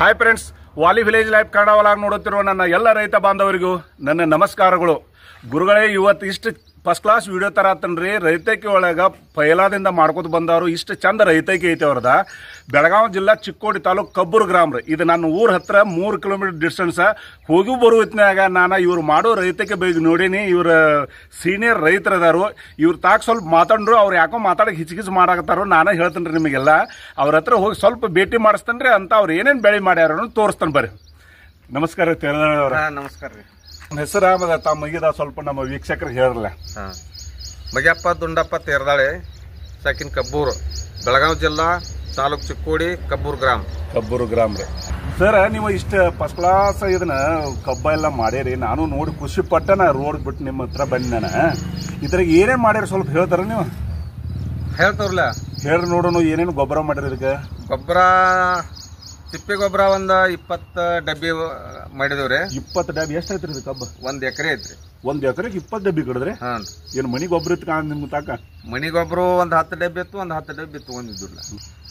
hi friends Vali village life Kannada ನೋಡುತ್ತಿರುವ ನನ್ನ ಎಲ್ಲ ರೈತ ಬಾಂಧವರಿಗೂ ನನ್ನ ನಮಸ್ಕಾರಗಳು ಗುರುಗಳೇ ಇವತ್ತು ಇಷ್ಟು ಫಸ್ಟ್ ಕ್ಲಾಸ್ ವಿಡಿಯೋ ತರ ಆತನ್ರಿ ರೈತಕಿ ಒಳಗೆ ಪೈಲಾದಿಂದ ಮಾಡ್ಕೋತ ಬಂದವರು ಇಷ್ಟು ಚಂದ ರೈತಕಿ ಐತೆ ಅವ್ರದ ಬೆಳಗಾವಿ ಜಿಲ್ಲಾ ಚಿಕ್ಕೋಡಿ ತಾಲೂಕು ಕಬ್ಬೂರು ಗ್ರಾಮ ರೀ ಇದು ನನ್ನ ಊರ ಹತ್ರ ಮೂರು ಕಿಲೋಮೀಟರ್ ಡಿಸ್ಟೆನ್ಸ್ ಹೋಗಿ ಬರುವತ್ನಾಗ ನಾನು ಇವ್ರು ಮಾಡೋ ರೈತಕ್ಕೆ ಬೈದು ನೋಡೀನಿ ಇವ್ರ ಸೀನಿಯರ್ ಅದಾರು ಇವ್ರು ತಾಕ ಸ್ವಲ್ಪ ಮಾತಾಡ್ರು ಅವ್ರು ಯಾಕೋ ಮಾತಾಡಕ್ಕೆ ಹಿಚ್ಕಿಚ್ ಮಾಡಾಕತ್ತಾರೋ ನಾನೇ ಹೇಳ್ತೇನೆ ರೀ ನಿಮಗೆಲ್ಲ ಅವ್ರ ಹತ್ರ ಹೋಗಿ ಸ್ವಲ್ಪ ಭೇಟಿ ಮಾಡಿಸ್ತಾನೆ ರೀ ಅಂತ ಅವ್ರು ಏನೇನು ಬೆಳೆ ಮಾಡ್ಯಾರ ತೋರಿಸ್ತಾನೆ ಬರ್ರಿ ನಮಸ್ಕಾರ ನಮಸ್ಕಾರ ರೀ ಹೆಸರಾಮದ ತಮ್ಮ ಮಗಿದ ಸ್ವಲ್ಪ ನಮ್ಮ ವೀಕ್ಷಕರಿಗೆ ಹೇಳಲ್ಲ ಹಾಂ ದುಂಡಪ್ಪ ತೇರ್ದಾಳೆ ಸಾಕಿನ ಕಬ್ಬೂರು ಬೆಳಗಾವಿ ಜಿಲ್ಲಾ ತಾಲೂಕ್ ಚಿಕ್ಕೋಡಿ ಕಬ್ಬೂರು ಗ್ರಾಮ ಕಬ್ಬೂರು ಗ್ರಾಮ ರೀ ಸರ್ ನೀವು ಇಷ್ಟ ಫಸ್ಟ್ ಕ್ಲಾಸ್ ಇದನ್ನ ಕಬ್ಬ ಎಲ್ಲ ಮಾಡ್ಯಾರಿ ನಾನು ನೋಡಿ ಖುಷಿ ಪಟ್ಟ ನಾ ರೋಡ್ ಬಿಟ್ಟು ನಿಮ್ಮ ಹತ್ರ ಬಂದ ನಾನು ಇದ್ರಾಗ ಏನೇ ಮಾಡ್ಯಾರ ಸ್ವಲ್ಪ ಹೇಳ್ತಾರ ನೀವು ಹೇಳ್ತವ್ರಲ್ಲ ಹೇಳ್ರಿ ನೋಡೋಣ ಏನೇನು ಗೊಬ್ಬರ ಮಾಡ್ಯಾರ ಇದಕ್ಕೆ ಗೊಬ್ಬರ ತಿಪ್ಪೆ ಗೊಬ್ಬರ ಒಂದ ಇಪ್ಪತ್ತು ಡಬ್ಬಿ ಮಾಡಿದವ್ರೆ ಇಪ್ಪತ್ತು ಡಬ್ಬಿ ಎಷ್ಟು ಐತ್ರಿ ಕಬ್ಬ ಒಂದ್ ಎಕರೆ ಐತ್ರಿ ಒಂದ್ ಎಕರೆಗೆ ಇಪ್ಪತ್ತು ಡಬ್ಬಿ ಕಡದ್ರಿ ಹಾಂ ಏನು ಗೊಬ್ಬರ ಇತ್ತು ಕಾಣ ನಿಮ್ಗೆ ತಾಕ ಮಣಿ ಗೊಬ್ಬರ ಒಂದ್ ಹತ್ತು ಡಬ್ಬಿ ಇತ್ತು ಒಂದ್ ಹತ್ತು ಡಬ್ಬಿ ಇತ್ತು ತಗೊಂಡಿದ್ದಿಲ್ಲ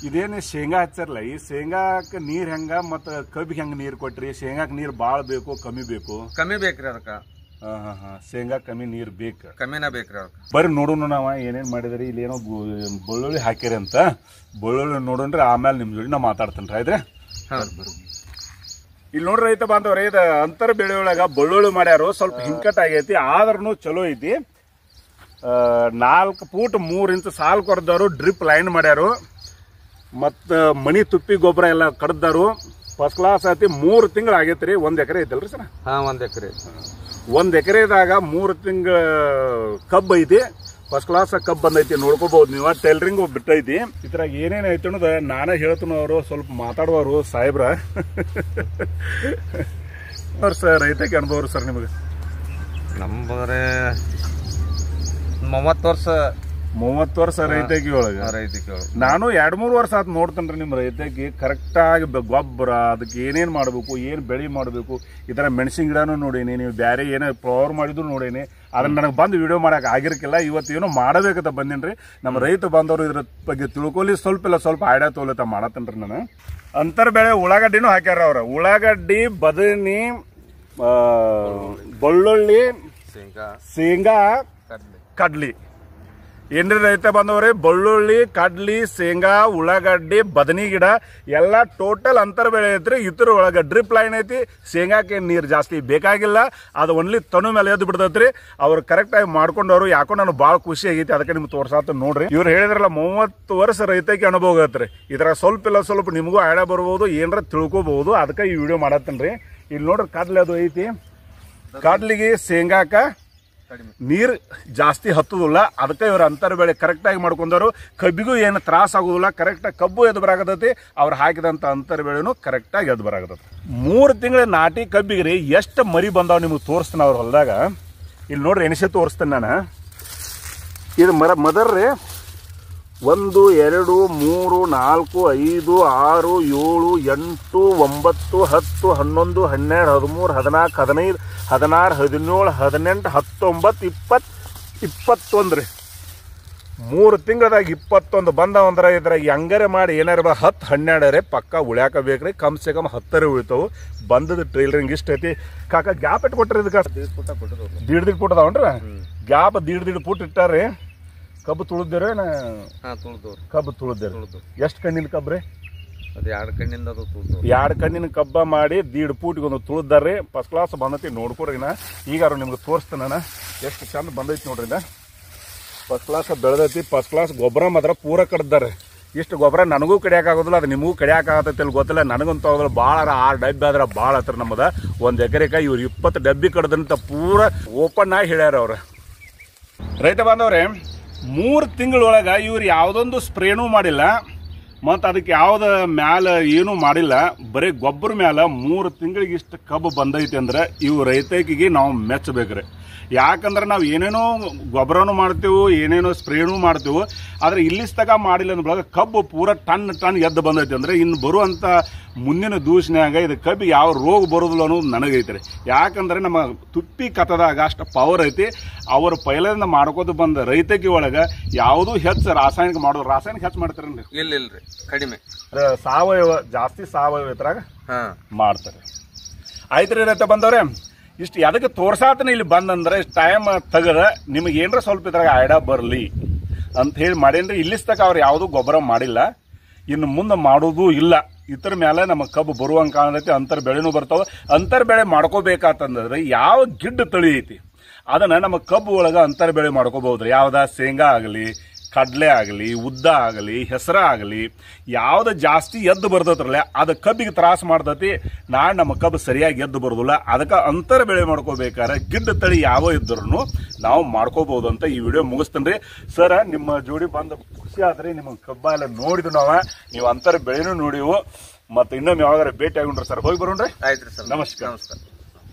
ಇದೇನು ಶೇಂಗಾ ಹಚ್ಚಾರಲ್ಲ ಈ ಶೇಂಗಾಕ ನೀರ್ ಹೆಂಗ ಮತ್ತ ಕಬ್ಬಿಗೆ ಹೆಂಗೆ ನೀರ್ ಕೊಟ್ರಿ ಶೇಂಗಾಕ್ ನೀರ್ ಬಾಳ ಬೇಕು ಕಮ್ಮಿ ಬೇಕು ಕಮ್ಮಿ ಬೇಕ್ರಿ ಅದಕ್ಕ ಶೇಂಗಾ ಕಮ್ಮಿ ನೀರ್ ಬೇಕ ಕಮ್ಮಿನ ಬೇಕ್ರಿ ಅದಕ್ಕೆ ಬರ್ರಿ ನೋಡೋಣ ನಾವ ಏನೇನ್ ಮಾಡಿದ್ರಿ ಇಲ್ಲಿ ಏನೋ ಬೆಳ್ಳುಳ್ಳಿ ಹಾಕಿರಿ ಅಂತ ಬೆಳ್ಳುಳ್ಳಿ ನೋಡೋಣ್ರಿ ಆಮೇಲೆ ನಿಮ್ ಜೋಡಿ ನಾ ಮಾತಾಡ್ತೇನ್ರಿ ಆಯ್ತ್ರಿ ಇಲ್ಲಿ ನೋಡ್ರಿ ರೈತ ಬಾಂಧವ್ರೆ ಇದು ಅಂತರ ಬೆಳೆ ಒಳಗ ಬಳ್ಳುಳ್ಳಿ ಮಾಡ್ಯಾರು ಸ್ವಲ್ಪ ಹಿಂಕಟ್ ಆಗೈತಿ ಆದ್ರೂ ಚಲೋ ಐತಿ ನಾಲ್ಕು ಫೂಟ್ ಮೂರ್ ಇಂಚು ಸಾಲು ಕೊರದವರು ಡ್ರಿಪ್ ಲೈನ್ ಮಾಡ್ಯಾರು ಮತ್ತು ಮಣಿ ತುಪ್ಪಿ ಗೊಬ್ಬರ ಎಲ್ಲ ಕಡ್ದಾರು ಫಸ್ಟ್ ಕ್ಲಾಸ್ ಐತಿ ಮೂರು ತಿಂಗಳು ಆಗೈತೆ ರೀ ಒಂದು ಎಕರೆ ಐತಲ್ರಿ ಸರ್ ಹಾಂ ಒಂದು ಎಕರೆ ಒಂದು ಎಕರೆದಾಗ ಮೂರು ತಿಂಗಳ ಕಬ್ಬು ಐತಿ ಫಸ್ಟ್ ಕ್ಲಾಸ್ ಕಬ್ ಬಂದೈತಿ ನೋಡ್ಕೋಬಹುದು ನೀವು ಟೈಲರಿಂಗ್ ಬಿಟ್ಟೈತಿ ಇದ್ರಾಗ ಏನೇನು ಐತಿ ಅನ್ನೋದು ನಾನೇ ಹೇಳ್ತೀನಿ ಅವರು ಸ್ವಲ್ಪ ಮಾತಾಡುವವರು ಸಾಹೇಬ್ರ ಸರ್ ರೈತಕ್ಕೆ ಅನುಭವ ಸರ್ ನಿಮಗೆ ನಂಬರೆ ಮೂವತ್ತು ವರ್ಷ ಮೂವತ್ತು ವರ್ಷ ರೈತಾಕಿ ಒಳಗೆ ರೈತಕಿ ನಾನು ಎರಡು ಮೂರು ವರ್ಷ ಆತ್ ನೋಡ್ತೇನ್ರಿ ನಿಮ್ಮ ಕರೆಕ್ಟ್ ಕರೆಕ್ಟಾಗಿ ಗೊಬ್ಬರ ಅದಕ್ಕೆ ಏನೇನು ಮಾಡಬೇಕು ಏನು ಬೆಳೆ ಮಾಡಬೇಕು ಈ ಥರ ಮೆಣಸಿನ ಗಿಡನೂ ನೋಡೀನಿ ನೀವು ಬೇರೆ ಏನೋ ಫ್ಲವರ್ ಮಾಡಿದ್ರು ನೋಡೀನಿ ಅದನ್ನ ನನಗೆ ಬಂದು ವಿಡಿಯೋ ಮಾಡೋಕೆ ಆಗಿರ್ಕಿಲ್ಲ ಇವತ್ತು ಏನೋ ಮಾಡಬೇಕಂತ ರೀ ನಮ್ಮ ರೈತ ಬಂದವರು ಇದ್ರ ಬಗ್ಗೆ ತಿಳ್ಕೊಲಿ ಸ್ವಲ್ಪ ಇಲ್ಲ ಸ್ವಲ್ಪ ಐಡಿಯಾ ತೋಲತ ಮಾಡತ್ತೇನ್ರಿ ನಾನು ಅಂತರ್ ಬೆಳೆ ಉಳ್ಳಾಗಡ್ಡಿನೂ ಹಾಕ್ಯಾರ ಅವ್ರ ಉಳ್ಳಾಗಡ್ಡಿ ಬದನಿ ಬೆಳ್ಳುಳ್ಳಿ ಶೇಂಗಾ ಕಡ್ಲಿ ಏನ್ರಿ ರೈತ ಬಂದವ್ರಿ ಬಳ್ಳುಳ್ಳಿ ಕಡ್ಲಿ ಶೇಂಗಾ ಉಳ್ಳಾಗಡ್ಡಿ ಬದನಿ ಗಿಡ ಎಲ್ಲ ಟೋಟಲ್ ಅಂತರ ಬೆಳೆ ಐತ್ರಿ ಇತರ ಒಳಗೆ ಡ್ರಿಪ್ ಲೈನ್ ಐತಿ ಶೇಂಗಾಕ್ಕೆ ನೀರು ಜಾಸ್ತಿ ಬೇಕಾಗಿಲ್ಲ ಅದು ಒನ್ಲಿ ತನು ಮೇಲೆ ಎದ್ದು ಬಿಡ್ತೈತ್ರಿ ಅವ್ರು ಕರೆಕ್ಟಾಗಿ ಮಾಡ್ಕೊಂಡವ್ರು ಯಾಕೋ ನಾನು ಭಾಳ ಖುಷಿ ಆಗೈತಿ ಅದಕ್ಕೆ ನಿಮ್ಗೆ ತೋರ್ಸಾತ ನೋಡ್ರಿ ಇವ್ರು ಹೇಳಿದ್ರಲ್ಲ ಮೂವತ್ತು ವರ್ಷ ರೈತಕ್ಕೆ ಅನುಭವ ಐತ್ರಿ ಇದ್ರ ಸ್ವಲ್ಪ ಇಲ್ಲ ಸ್ವಲ್ಪ ನಿಮಗೂ ಆಡ ಬರ್ಬೋದು ಏನರ ತಿಳ್ಕೊಬಹುದು ಅದಕ್ಕೆ ಈ ವಿಡಿಯೋ ರೀ ಇಲ್ಲಿ ನೋಡ್ರಿ ಕಡ್ಲಿ ಅದು ಐತಿ ಕಡ್ಲಿಗೆ ಶೇಂಗಾಕ ನೀರು ಜಾಸ್ತಿ ಹತ್ತದಿಲ್ಲ ಅದಕ್ಕೆ ಇವ್ರ ಅಂತರ ಬೆಳೆ ಕರೆಕ್ಟಾಗಿ ಮಾಡ್ಕೊಂಡವರು ಕಬ್ಬಿಗೂ ಏನು ತ್ರಾಸ ಆಗೋದಿಲ್ಲ ಕರೆಕ್ಟಾಗಿ ಕಬ್ಬು ಎದ್ದು ಬರಾಗತೈತಿ ಅವ್ರು ಹಾಕಿದಂಥ ಅಂತರ ಬೆಳೆನೂ ಕರೆಕ್ಟಾಗಿ ಎದ್ದು ಬರಾಗತೈತಿ ಮೂರು ತಿಂಗಳ ನಾಟಿ ಕಬ್ಬಿಗೆ ರೀ ಎಷ್ಟು ಮರಿ ಬಂದಾವ ನಿಮಗೆ ತೋರಿಸ್ತೀನಿ ಅವ್ರ ಹೊಲದಾಗ ಇಲ್ಲಿ ನೋಡ್ರಿ ಎಣಿಸೆ ತೋರಿಸ್ತೇನೆ ನಾನು ಇದು ಮರ ಮದರ್ ಒಂದು ಎರಡು ಮೂರು ನಾಲ್ಕು ಐದು ಆರು ಏಳು ಎಂಟು ಒಂಬತ್ತು ಹತ್ತು ಹನ್ನೊಂದು ಹನ್ನೆರಡು ಹದಿಮೂರು ಹದಿನಾಲ್ಕು ಹದಿನೈದು ಹದಿನಾರು ಹದಿನೇಳು ಹದಿನೆಂಟು ಹತ್ತೊಂಬತ್ತು ಇಪ್ಪತ್ತು ಇಪ್ಪತ್ತೊಂದು ರೀ ಮೂರು ತಿಂಗಳದಾಗ ಇಪ್ಪತ್ತೊಂದು ಬಂದವಂದ್ರೆ ಇದ್ರಾಗ ಹೆಂಗಾರೆ ಮಾಡಿ ಏನಾರ ಬಾ ಹತ್ತು ಹನ್ನೆರಡರೆ ಪಕ್ಕ ಉಳ್ಯಾಕ ಬೇಕು ರೀ ಕಮ್ ಸೆ ಕಮ್ ಹತ್ತರ ಉಳಿತಾವು ಬಂದದ ಟ್ರೈಲರಿಂಗ್ ಇಷ್ಟ ಐತಿ ಕಾಕ ಗ್ಯಾಪ್ ಇಟ್ಕೊಟ್ರಿ ಇದಕ್ಕೆ ದೀಡ್ ದೀಡ್ ಫುಟ್ ಗ್ಯಾಪ್ ದೀಡ್ ದೀಡ್ ಫುಟ್ ಇಟ್ಟಾರ್ರಿ ಕಬ್ಬು ತುಳಿದಿರೇನ ಕಬ್ಬು ತುಳಿದಿರಿ ಎಷ್ಟು ಕಣ್ಣಿನ ಕಬ್ಬ್ರಿ ಅದು ಎರಡು ಕಣ್ಣಿಂದ ಅದು ಎರಡು ಕಣ್ಣಿನ ಕಬ್ಬ ಮಾಡಿ ದೀಡ್ ಪೂಟಿಗೆ ಒಂದು ತುಳಿದಾರ್ರಿ ಫಸ್ಟ್ ಕ್ಲಾಸ್ ಬಂದೈತಿ ನಾ ಈಗ ಅವ್ರು ನಿಮ್ಗೆ ತೋರಿಸ್ತಾನ ಎಷ್ಟು ಚಂದ ಬಂದೈತಿ ನೋಡ್ರಿ ನಾ ಫಸ್ಟ್ ಕ್ಲಾಸ್ ಬೆಳೆದೈತಿ ಫಸ್ಟ್ ಕ್ಲಾಸ್ ಗೊಬ್ಬರ ಮಾತ್ರ ಪೂರ ಕಡ್ದಾರೆ ಇಷ್ಟು ಗೊಬ್ಬರ ನನಗೂ ಕಡಿಯೋಕ್ಕಾಗೋದಿಲ್ಲ ಅದು ನಿಮಗೂ ಕಡಿಯೋಕ್ಕಾಗತ್ತೈತಿಲ್ಲ ಗೊತ್ತಿಲ್ಲ ನನಗಂತೂ ಆಗೋದಿಲ್ಲ ಭಾಳ ಆರು ಡಬ್ಬಿ ಆದ್ರೆ ಭಾಳ ಹತ್ರ ನಮ್ಮದ ಒಂದು ಎಕರೆಗೆ ಇವ್ರು ಇಪ್ಪತ್ತು ಡಬ್ಬಿ ಕಡ್ದಂತ ಪೂರ ಓಪನ್ ಆಗಿ ಹೇಳ್ಯಾರ ಅವ್ರು ರೈತ ಬಾಂಧವ್ರೆ ಮೂರು ತಿಂಗಳೊಳಗೆ ಇವ್ರು ಯಾವುದೊಂದು ಸ್ಪ್ರೇನೂ ಮಾಡಿಲ್ಲ ಮತ್ತು ಅದಕ್ಕೆ ಯಾವ್ದ ಮ್ಯಾಲ ಏನೂ ಮಾಡಿಲ್ಲ ಬರೀ ಗೊಬ್ಬರ ಮ್ಯಾಲ ಮೂರು ತಿಂಗಳಿಗೆ ಇಷ್ಟು ಕಬ್ಬು ಬಂದೈತಿ ಅಂದ್ರೆ ಇವು ರೈತಕಿಗೆ ನಾವು ಮೆಚ್ಚಬೇಕ್ರಿ ಯಾಕಂದ್ರೆ ನಾವು ಏನೇನೋ ಗೊಬ್ಬರನೂ ಮಾಡ್ತೇವೆ ಏನೇನೋ ಸ್ಪ್ರೇನೂ ಮಾಡ್ತೇವೆ ಆದರೆ ಇಲ್ಲಿ ಮಾಡಿಲ್ಲ ಅಂದ ಕಬ್ಬು ಪೂರ ಟನ್ ಟನ್ ಎದ್ದು ಬಂದೈತಿ ಅಂದರೆ ಇನ್ನು ಬರುವಂಥ ಮುಂದಿನ ದೂಷಣೆಯಾಗ ಇದು ಕಬ್ಬಿಗೆ ಯಾವ ರೋಗ ಬರೋದಿಲ್ಲ ಅನ್ನೋದು ನನಗೈತೆ ರೀ ಯಾಕಂದರೆ ನಮ್ಮ ತುಪ್ಪಿ ಕಥದಾಗ ಅಷ್ಟು ಪವರ್ ಐತಿ ಅವರು ಪೈಲದಿಂದ ಮಾಡ್ಕೋದು ಬಂದ ರೈತಕಿ ಒಳಗೆ ಯಾವುದೂ ಹೆಚ್ಚು ರಾಸಾಯನಿಕ ಮಾಡೋದು ರಾಸಾಯನಿಕ ಹೆಚ್ಚು ಮಾಡ್ತಾರೆ ಇಲ್ಲ ಇಲ್ರಿ ಕಡಿಮೆ ಸಾವಯವ ಜಾಸ್ತಿ ಸಾವಯವ ಇದ್ರಾಗ ಮಾಡ್ತಾರೆ ಆಯ್ತು ರೀ ಬಂದವ್ರೆ ಇಷ್ಟು ಎದಕ್ಕೆ ತೋರ್ಸಾತನ ಇಲ್ಲಿ ಬಂದಂದ್ರೆ ಇಷ್ಟು ಟೈಮ್ ತೆಗೆದ ನಿಮಗೆ ಏನರ ಸ್ವಲ್ಪ ಇದ್ರಾಗ ಐಡ ಬರಲಿ ಅಂತ ಹೇಳಿ ಮಾಡೇನ್ರಿ ಇಲ್ಲಿಸ್ತಕ್ಕ ಅವ್ರು ಯಾವುದೂ ಗೊಬ್ಬರ ಮಾಡಿಲ್ಲ ಇನ್ನು ಮುಂದೆ ಮಾಡೋದು ಇಲ್ಲ ಇದ್ರ ಮೇಲೆ ನಮ್ಮ ಕಬ್ಬು ಬರುವಂಗೆ ಕಾಣತೈತಿ ಅಂತರ್ ಬೆಳೆನೂ ಬರ್ತಾವೆ ಅಂತರ್ ಬೆಳೆ ಮಾಡ್ಕೋಬೇಕಾತಂದ್ರೆ ಯಾವ ಗಿಡ್ಡ ತಳಿ ಐತಿ ಅದನ್ನು ನಮ್ಮ ಕಬ್ಬು ಒಳಗೆ ಅಂತರ್ ಬೆಳೆ ರೀ ಯಾವ್ದು ಶೇಂಗಾ ಆಗಲಿ ಕಡಲೆ ಆಗಲಿ ಉದ್ದ ಆಗಲಿ ಹೆಸರ ಆಗಲಿ ಯಾವುದು ಜಾಸ್ತಿ ಎದ್ದು ಬರ್ತತ್ರಲ್ಲ ಅದು ಕಬ್ಬಿಗೆ ತ್ರಾಸ ಮಾಡ್ತತಿ ನಾ ನಮ್ಮ ಕಬ್ಬು ಸರಿಯಾಗಿ ಎದ್ದು ಬರೋದಿಲ್ಲ ಅದಕ್ಕೆ ಅಂತರ ಬೆಳೆ ಮಾಡ್ಕೋಬೇಕಾದ್ರೆ ಗಿಡ್ಡ ತಳಿ ಯಾವ ಇದ್ರೂ ನಾವು ಮಾಡ್ಕೋಬೋದು ಅಂತ ಈ ವಿಡಿಯೋ ಮುಗಿಸ್ತೇನೆ ರೀ ಸರ್ ನಿಮ್ಮ ಜೋಡಿ ಬಂದು ಖುಷಿ ಆದ್ರಿ ನಿಮ್ಮ ಕಬ್ಬೆಲ್ಲ ನೋಡಿದ್ವಿ ನಾವ ನೀವು ಅಂತರ ಬೆಳೆನೂ ನೋಡಿವು ಮತ್ತು ಇನ್ನೊಮ್ಮೆ ಯಾವಾಗಾರ ಭೇಟಿ ಆಗೊಂಡ್ರಿ ಸರ್ ಹೋಗಿ ಬರೋಣ್ರಿ ಆಯ್ತು ರೀ ಸರ್ ನಮಸ್ಕಾರ ನಮಸ್ಕಾರ